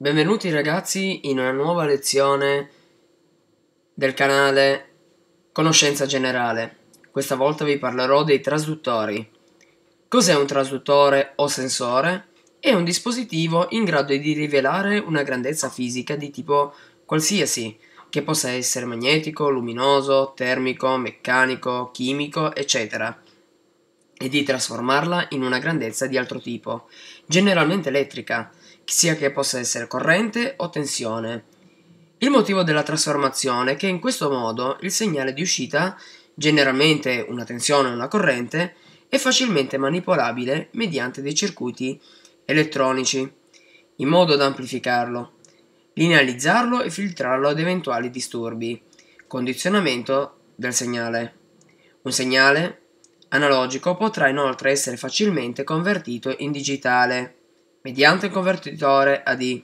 Benvenuti ragazzi in una nuova lezione del canale Conoscenza Generale. Questa volta vi parlerò dei trasduttori. Cos'è un trasduttore o sensore? È un dispositivo in grado di rivelare una grandezza fisica di tipo qualsiasi, che possa essere magnetico, luminoso, termico, meccanico, chimico, eccetera, e di trasformarla in una grandezza di altro tipo, generalmente elettrica sia che possa essere corrente o tensione. Il motivo della trasformazione è che in questo modo il segnale di uscita, generalmente una tensione o una corrente, è facilmente manipolabile mediante dei circuiti elettronici, in modo da amplificarlo, linealizzarlo e filtrarlo ad eventuali disturbi. Condizionamento del segnale. Un segnale analogico potrà inoltre essere facilmente convertito in digitale mediante un convertitore AD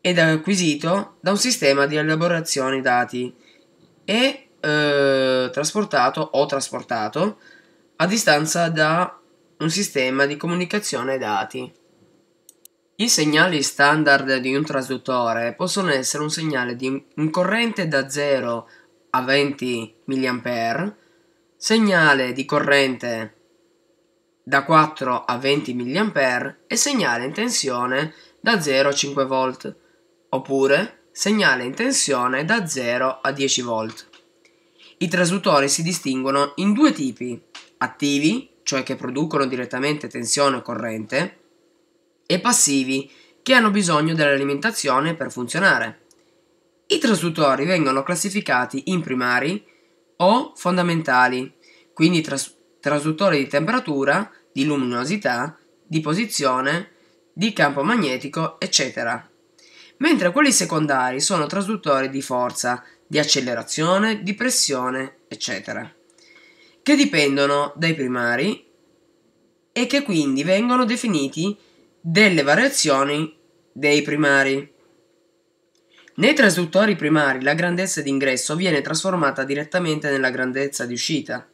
ed acquisito da un sistema di elaborazione dati e eh, trasportato o trasportato a distanza da un sistema di comunicazione dati. I segnali standard di un trasduttore possono essere un segnale di un corrente da 0 a 20 mA, segnale di corrente da 4 a 20 mA e segnale in tensione da 0 a 5 V, oppure segnale in tensione da 0 a 10 V. I trasduttori si distinguono in due tipi, attivi, cioè che producono direttamente tensione o corrente, e passivi, che hanno bisogno dell'alimentazione per funzionare. I trasduttori vengono classificati in primari o fondamentali, quindi trasduttori trasduttore di temperatura, di luminosità, di posizione, di campo magnetico, eccetera. Mentre quelli secondari sono trasduttori di forza, di accelerazione, di pressione, eccetera, che dipendono dai primari e che quindi vengono definiti delle variazioni dei primari. Nei trasduttori primari la grandezza di ingresso viene trasformata direttamente nella grandezza di uscita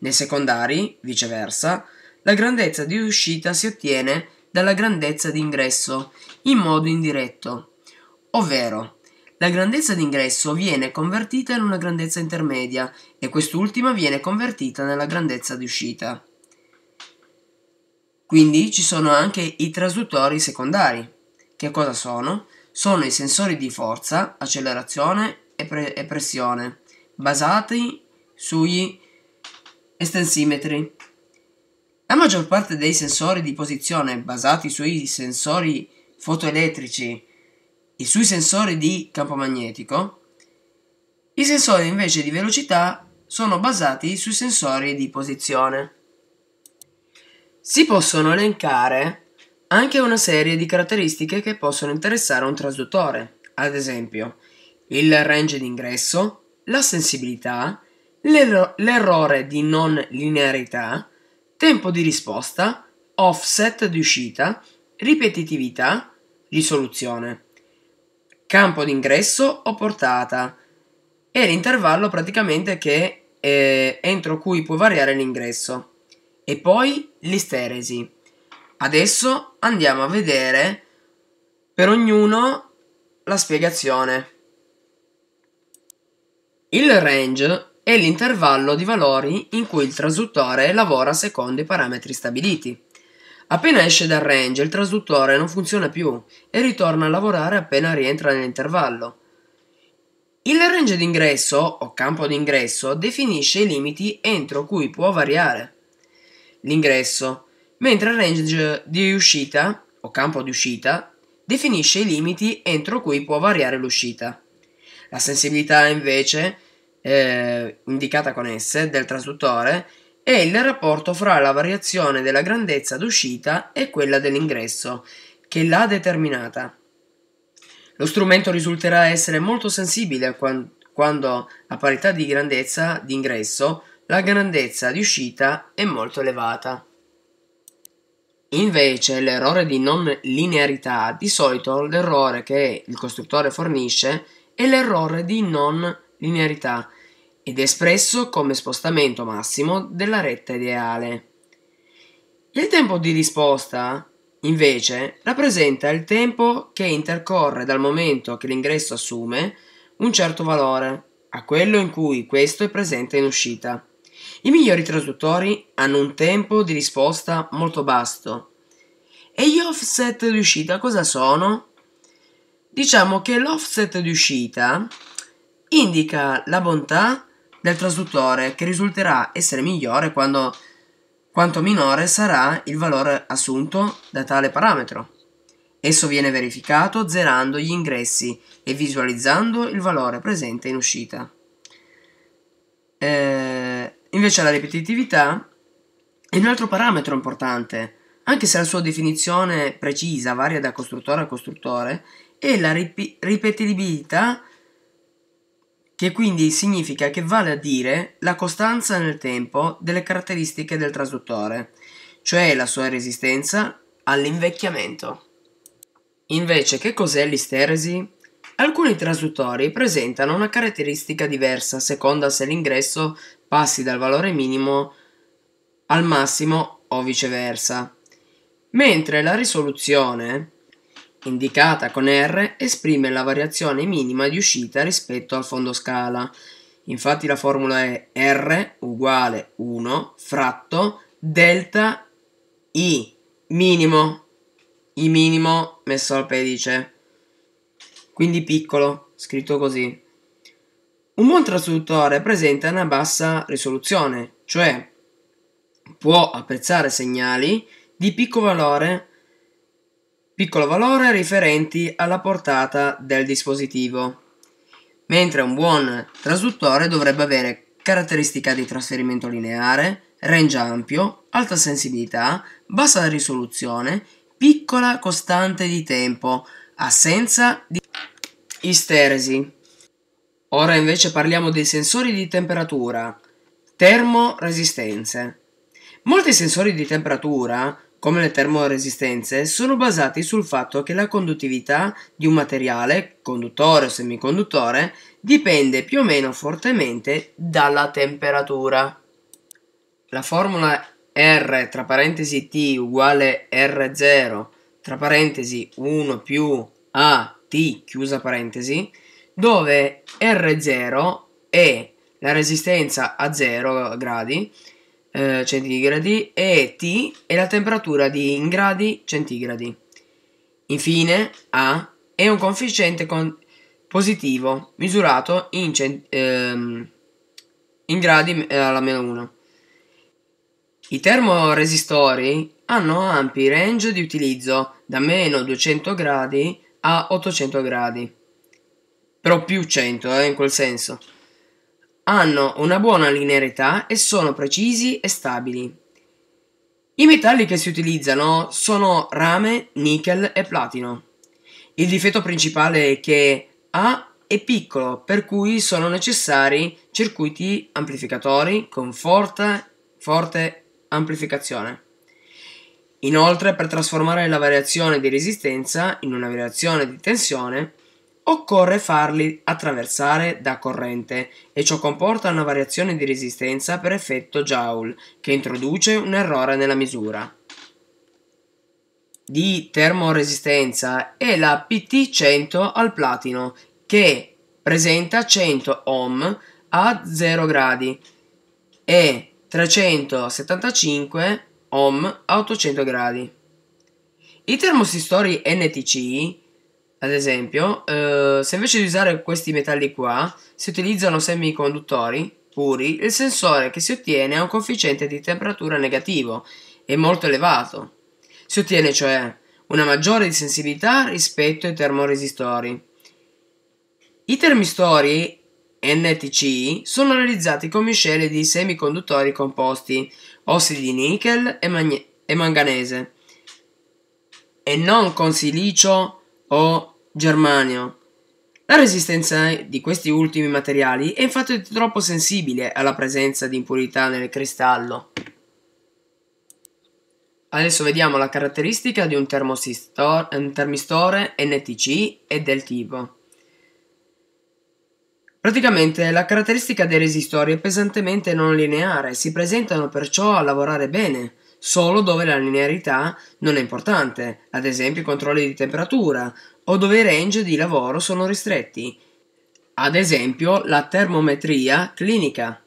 nei secondari, viceversa, la grandezza di uscita si ottiene dalla grandezza di ingresso in modo indiretto, ovvero la grandezza di ingresso viene convertita in una grandezza intermedia e quest'ultima viene convertita nella grandezza di uscita. Quindi ci sono anche i trasduttori secondari. Che cosa sono? Sono i sensori di forza, accelerazione e, pre- e pressione basati sugli e stensimetri. La maggior parte dei sensori di posizione basati sui sensori fotoelettrici e sui sensori di campo magnetico, i sensori invece di velocità sono basati sui sensori di posizione. Si possono elencare anche una serie di caratteristiche che possono interessare un trasduttore, ad esempio il range d'ingresso, la sensibilità, l'er- l'errore di non linearità, tempo di risposta, offset di uscita, ripetitività, risoluzione, campo d'ingresso o portata e l'intervallo praticamente che eh, entro cui può variare l'ingresso e poi l'isteresi. Adesso andiamo a vedere per ognuno la spiegazione. Il range è l'intervallo di valori in cui il trasduttore lavora secondo i parametri stabiliti. Appena esce dal range il trasduttore non funziona più e ritorna a lavorare appena rientra nell'intervallo. Il range d'ingresso o campo d'ingresso definisce i limiti entro cui può variare l'ingresso, mentre il range di uscita o campo di uscita definisce i limiti entro cui può variare l'uscita. La sensibilità invece è eh, indicata con S del trasduttore è il rapporto fra la variazione della grandezza d'uscita e quella dell'ingresso, che l'ha determinata. Lo strumento risulterà essere molto sensibile quando a parità di grandezza di ingresso la grandezza di uscita è molto elevata. Invece l'errore di non linearità, di solito l'errore che il costruttore fornisce è l'errore di non linearità linearità ed espresso come spostamento massimo della retta ideale. Il tempo di risposta, invece, rappresenta il tempo che intercorre dal momento che l'ingresso assume un certo valore a quello in cui questo è presente in uscita. I migliori traduttori hanno un tempo di risposta molto basso. E gli offset di uscita cosa sono? Diciamo che l'offset di uscita indica la bontà del trasduttore che risulterà essere migliore quando, quanto minore sarà il valore assunto da tale parametro. Esso viene verificato zerando gli ingressi e visualizzando il valore presente in uscita. Eh, invece la ripetitività è un altro parametro importante, anche se la sua definizione precisa varia da costruttore a costruttore, e la rip- ripetibilità che quindi significa che vale a dire la costanza nel tempo delle caratteristiche del trasduttore, cioè la sua resistenza all'invecchiamento. Invece, che cos'è l'isteresi? Alcuni trasduttori presentano una caratteristica diversa a seconda se l'ingresso passi dal valore minimo al massimo o viceversa, mentre la risoluzione indicata con R, esprime la variazione minima di uscita rispetto al fondo scala. Infatti la formula è R uguale 1 fratto delta I minimo, I minimo messo al pedice, quindi piccolo, scritto così. Un buon traduttore presenta una bassa risoluzione, cioè può apprezzare segnali di picco valore piccolo valore riferenti alla portata del dispositivo, mentre un buon trasduttore dovrebbe avere caratteristica di trasferimento lineare, range ampio, alta sensibilità, bassa risoluzione, piccola costante di tempo, assenza di isteresi. Ora invece parliamo dei sensori di temperatura, termoresistenze. Molti sensori di temperatura come le termoresistenze, sono basati sul fatto che la conduttività di un materiale, conduttore o semiconduttore, dipende più o meno fortemente dalla temperatura. La formula R tra parentesi T uguale R0 tra parentesi 1 più AT chiusa parentesi, dove R0 è la resistenza a 0 gradi eh, centigradi e T è la temperatura di in gradi centigradi. Infine A è un coefficiente con positivo misurato in, ehm, in gradi eh, alla meno 1. I termoresistori hanno ampi range di utilizzo da meno 200 gradi a 800 gradi, però più 100 eh, in quel senso hanno una buona linearità e sono precisi e stabili. I metalli che si utilizzano sono rame, nickel e platino. Il difetto principale è che A è piccolo, per cui sono necessari circuiti amplificatori con forte, forte amplificazione. Inoltre, per trasformare la variazione di resistenza in una variazione di tensione, occorre farli attraversare da corrente e ciò comporta una variazione di resistenza per effetto Joule che introduce un errore nella misura. Di termoresistenza è la PT100 al platino che presenta 100 ohm a 0 gradi e 375 ohm a 800 gradi. I termosistori NTC ad esempio, eh, se invece di usare questi metalli qua si utilizzano semiconduttori puri, il sensore che si ottiene ha un coefficiente di temperatura negativo e molto elevato. Si ottiene cioè una maggiore sensibilità rispetto ai termoresistori. I termistori NTC sono realizzati con miscele di semiconduttori composti, ossidi di nickel e, e manganese, e non con silicio o germanio. La resistenza di questi ultimi materiali è infatti troppo sensibile alla presenza di impurità nel cristallo. Adesso vediamo la caratteristica di un, un termistore NTC e del tipo. Praticamente la caratteristica dei resistori è pesantemente non lineare, si presentano perciò a lavorare bene, solo dove la linearità non è importante, ad esempio i controlli di temperatura, o dove i range di lavoro sono ristretti, ad esempio la termometria clinica.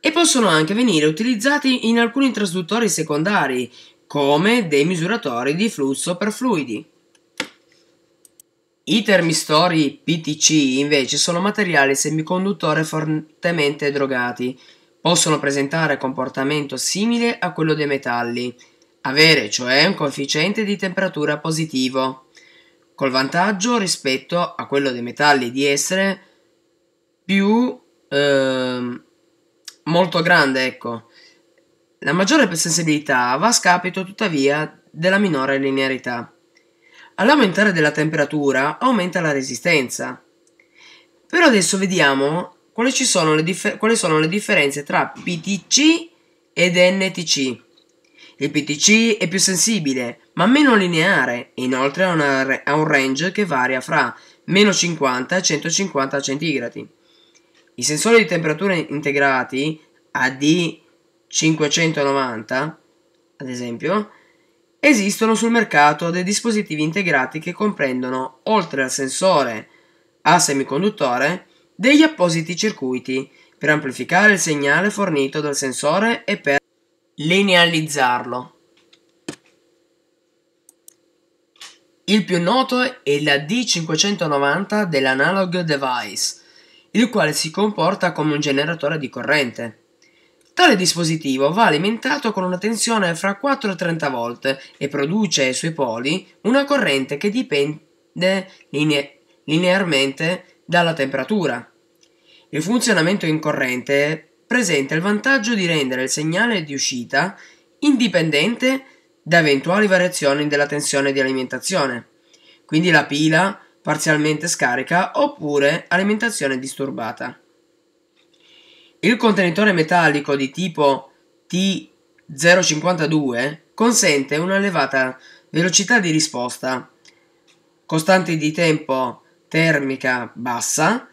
E possono anche venire utilizzati in alcuni trasduttori secondari, come dei misuratori di flusso per fluidi. I termistori PTC invece sono materiali semiconduttore fortemente drogati, possono presentare comportamento simile a quello dei metalli, avere cioè un coefficiente di temperatura positivo, col vantaggio rispetto a quello dei metalli di essere più eh, molto grande, ecco. La maggiore sensibilità va a scapito tuttavia della minore linearità. All'aumentare della temperatura aumenta la resistenza. Però adesso vediamo quali, sono differ- quali sono le differenze tra PTC ed NTC. Il PTC è più sensibile, ma meno lineare, e inoltre ha, re- ha un range che varia fra meno 50 e 150 centigradi. I sensori di temperatura integrati AD590, ad esempio, esistono sul mercato dei dispositivi integrati che comprendono, oltre al sensore a semiconduttore, degli appositi circuiti per amplificare il segnale fornito dal sensore e per linealizzarlo. Il più noto è la D590 dell'analog device, il quale si comporta come un generatore di corrente. Tale dispositivo va alimentato con una tensione fra 4 e 30 volt e produce ai suoi poli una corrente che dipende linea linearmente dalla temperatura. Il funzionamento in corrente presenta il vantaggio di rendere il segnale di uscita indipendente da eventuali variazioni della tensione di alimentazione, quindi la pila parzialmente scarica oppure alimentazione disturbata. Il contenitore metallico di tipo T052 consente una elevata velocità di risposta, costanti di tempo termica bassa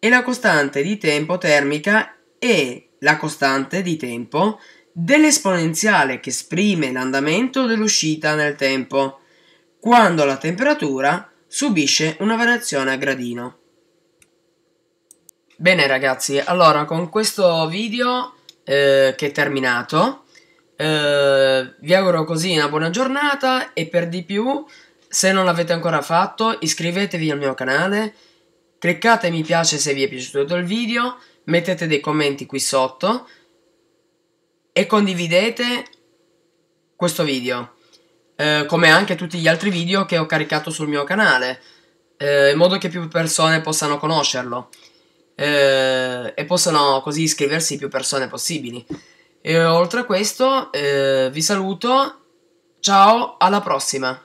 e la costante di tempo termica è la costante di tempo dell'esponenziale che esprime l'andamento dell'uscita nel tempo quando la temperatura subisce una variazione a gradino. Bene ragazzi, allora con questo video eh, che è terminato eh, vi auguro così una buona giornata e per di più se non l'avete ancora fatto iscrivetevi al mio canale, cliccate mi piace se vi è piaciuto il video, mettete dei commenti qui sotto e condividete questo video, eh, come anche tutti gli altri video che ho caricato sul mio canale, eh, in modo che più persone possano conoscerlo eh, e possano così iscriversi più persone possibili. E oltre a questo eh, vi saluto, ciao, alla prossima!